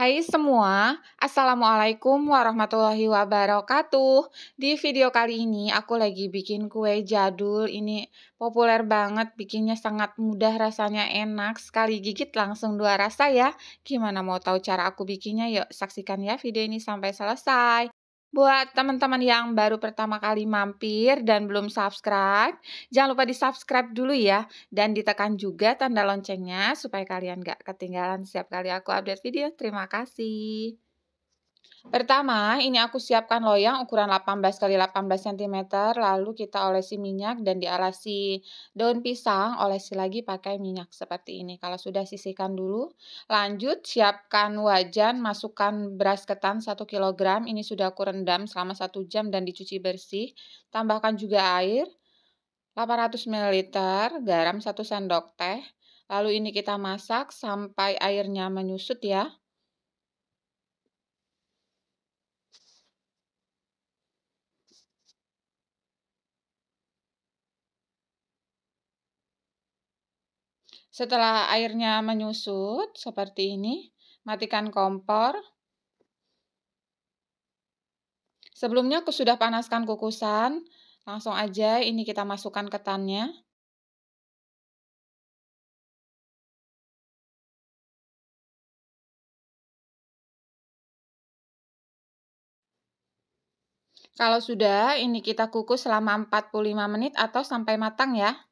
Hai semua, Assalamualaikum warahmatullahi wabarakatuh Di video kali ini aku lagi bikin kue jadul Ini populer banget, bikinnya sangat mudah, rasanya enak Sekali gigit langsung dua rasa ya Gimana mau tahu cara aku bikinnya? Yuk saksikan ya video ini sampai selesai Buat teman-teman yang baru pertama kali mampir dan belum subscribe, jangan lupa di-subscribe dulu ya. Dan ditekan juga tanda loncengnya supaya kalian gak ketinggalan setiap kali aku update video. Terima kasih. Pertama, ini aku siapkan loyang ukuran 18 x 18 cm, lalu kita olesi minyak dan dialasi daun pisang, olesi lagi pakai minyak seperti ini. Kalau sudah sisihkan dulu, lanjut siapkan wajan, masukkan beras ketan 1 kg, ini sudah aku rendam selama 1 jam dan dicuci bersih. Tambahkan juga air, 800 ml, garam 1 sendok teh, lalu ini kita masak sampai airnya menyusut ya. Setelah airnya menyusut seperti ini, matikan kompor. Sebelumnya aku sudah panaskan kukusan, langsung aja ini kita masukkan ketannya. Kalau sudah, ini kita kukus selama 45 menit atau sampai matang ya.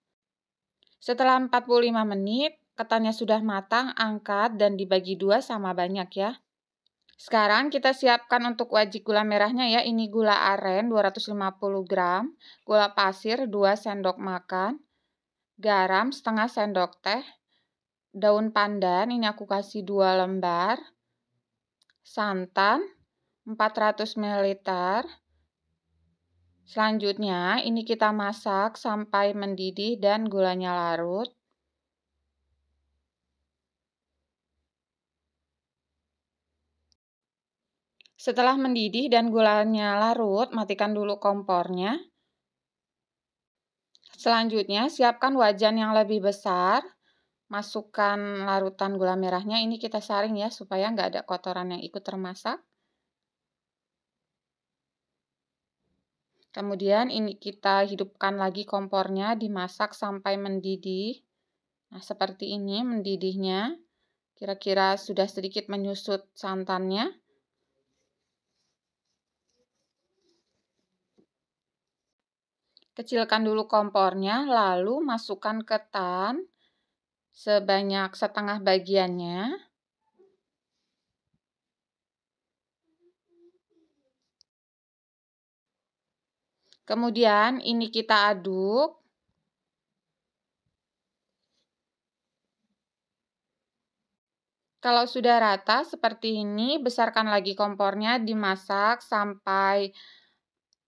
Setelah 45 menit, ketannya sudah matang, angkat dan dibagi dua sama banyak ya. Sekarang kita siapkan untuk wajik gula merahnya ya. Ini gula aren 250 gram, gula pasir 2 sendok makan, garam setengah sendok teh, daun pandan ini aku kasih 2 lembar, santan 400 ml, Selanjutnya, ini kita masak sampai mendidih dan gulanya larut. Setelah mendidih dan gulanya larut, matikan dulu kompornya. Selanjutnya, siapkan wajan yang lebih besar. Masukkan larutan gula merahnya, ini kita saring ya, supaya nggak ada kotoran yang ikut termasak. Kemudian ini kita hidupkan lagi kompornya, dimasak sampai mendidih. Nah, seperti ini mendidihnya. Kira-kira sudah sedikit menyusut santannya. Kecilkan dulu kompornya, lalu masukkan ketan sebanyak setengah bagiannya. Kemudian ini kita aduk. Kalau sudah rata seperti ini, besarkan lagi kompornya, dimasak sampai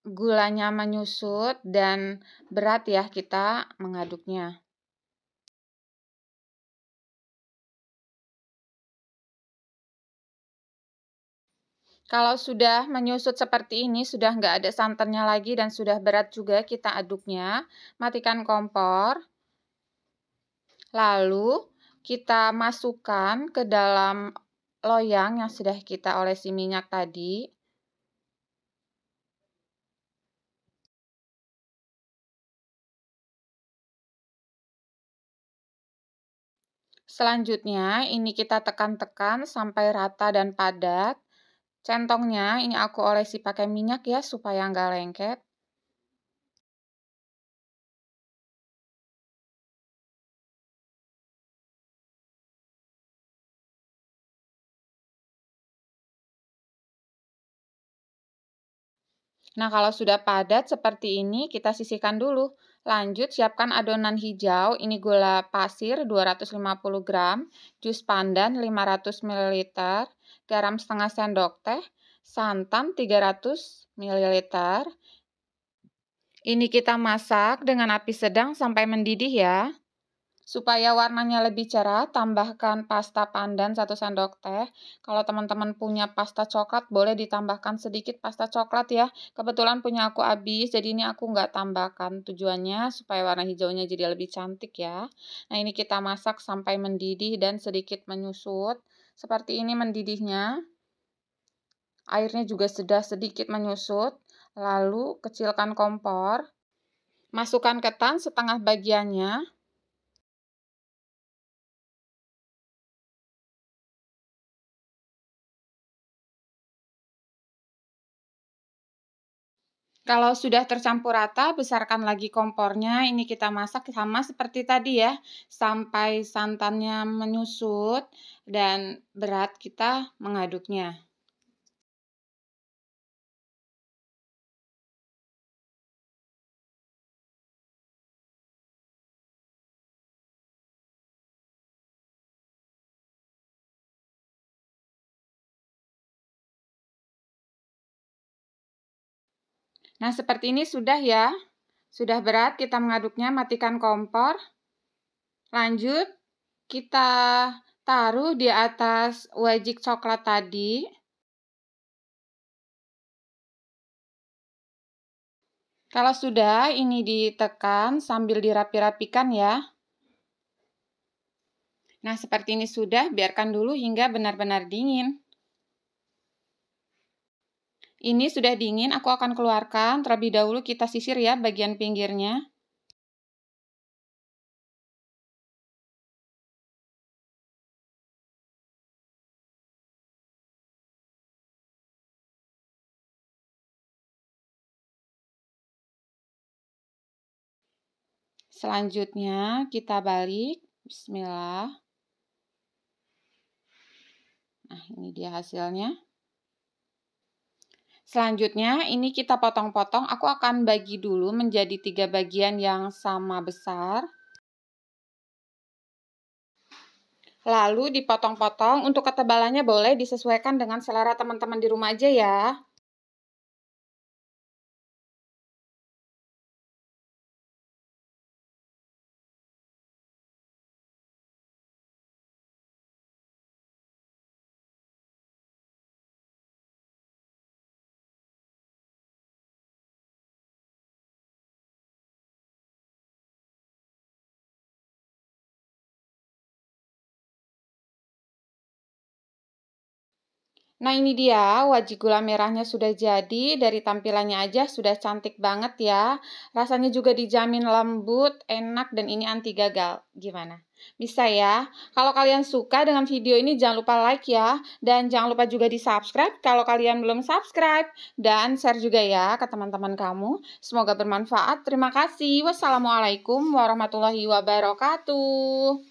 gulanya menyusut dan berat ya kita mengaduknya. Kalau sudah menyusut seperti ini, sudah nggak ada santannya lagi dan sudah berat juga kita aduknya. Matikan kompor. Lalu kita masukkan ke dalam loyang yang sudah kita olesi minyak tadi. Selanjutnya, ini kita tekan-tekan sampai rata dan padat. Centongnya ini aku olesi pakai minyak ya supaya nggak lengket. Nah, kalau sudah padat seperti ini, kita sisihkan dulu. Lanjut, siapkan adonan hijau, ini gula pasir 250 gram, jus pandan 500 ml, garam setengah sendok teh, santan 300 ml. Ini kita masak dengan api sedang sampai mendidih ya. Supaya warnanya lebih cerah, tambahkan pasta pandan 1 sendok teh. Kalau teman-teman punya pasta coklat, boleh ditambahkan sedikit pasta coklat ya. Kebetulan punya aku habis, jadi ini aku nggak tambahkan. Tujuannya supaya warna hijaunya jadi lebih cantik ya. Nah ini kita masak sampai mendidih dan sedikit menyusut. Seperti ini mendidihnya. Airnya juga sudah sedikit menyusut. Lalu kecilkan kompor. Masukkan ketan setengah bagiannya. Kalau sudah tercampur rata, besarkan lagi kompornya. Ini kita masak sama seperti tadi ya, sampai santannya menyusut dan berat kita mengaduknya. Nah, seperti ini sudah ya. Sudah berat, kita mengaduknya, matikan kompor. Lanjut, kita taruh di atas wajik coklat tadi. Kalau sudah, ini ditekan sambil dirapi-rapikan ya. Nah, seperti ini sudah, biarkan dulu hingga benar-benar dingin. Ini sudah dingin, aku akan keluarkan. Terlebih dahulu kita sisir ya bagian pinggirnya. Selanjutnya kita balik. Bismillah. Nah, ini dia hasilnya. Selanjutnya, ini kita potong-potong. Aku akan bagi dulu menjadi tiga bagian yang sama besar. Lalu dipotong-potong. Untuk ketebalannya boleh disesuaikan dengan selera teman-teman di rumah aja ya. Nah ini dia wajib gula merahnya sudah jadi, dari tampilannya aja sudah cantik banget ya. Rasanya juga dijamin lembut, enak, dan ini anti gagal. Gimana? Bisa ya? Kalau kalian suka dengan video ini jangan lupa like ya. Dan jangan lupa juga di subscribe kalau kalian belum subscribe. Dan share juga ya ke teman-teman kamu. Semoga bermanfaat. Terima kasih. Wassalamualaikum warahmatullahi wabarakatuh.